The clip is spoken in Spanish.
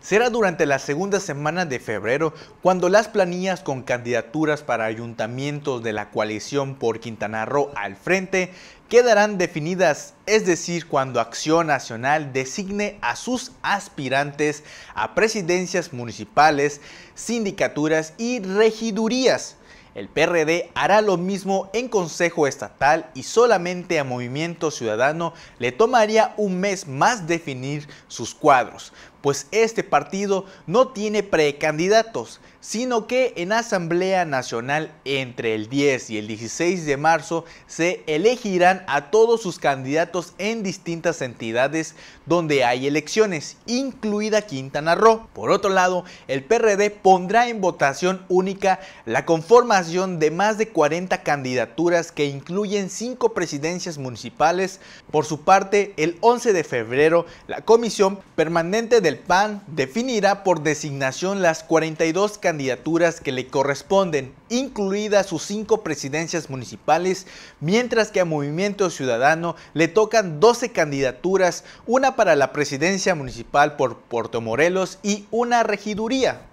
será durante la segunda semana de febrero cuando las planillas con candidaturas para ayuntamientos de la coalición por Quintana Roo al frente quedarán definidas, es decir, cuando Acción Nacional designe a sus aspirantes a presidencias municipales, sindicaturas y regidurías el PRD hará lo mismo en Consejo Estatal y solamente a Movimiento Ciudadano le tomaría un mes más definir sus cuadros, pues este partido no tiene precandidatos, sino que en Asamblea Nacional entre el 10 y el 16 de marzo se elegirán a todos sus candidatos en distintas entidades donde hay elecciones, incluida Quintana Roo. Por otro lado, el PRD pondrá en votación única la conformación de más de 40 candidaturas que incluyen 5 presidencias municipales. Por su parte, el 11 de febrero, la Comisión Permanente del PAN definirá por designación las 42 candidaturas que le corresponden, incluidas sus 5 presidencias municipales, mientras que a Movimiento Ciudadano le tocan 12 candidaturas, una para la presidencia municipal por Puerto Morelos y una regiduría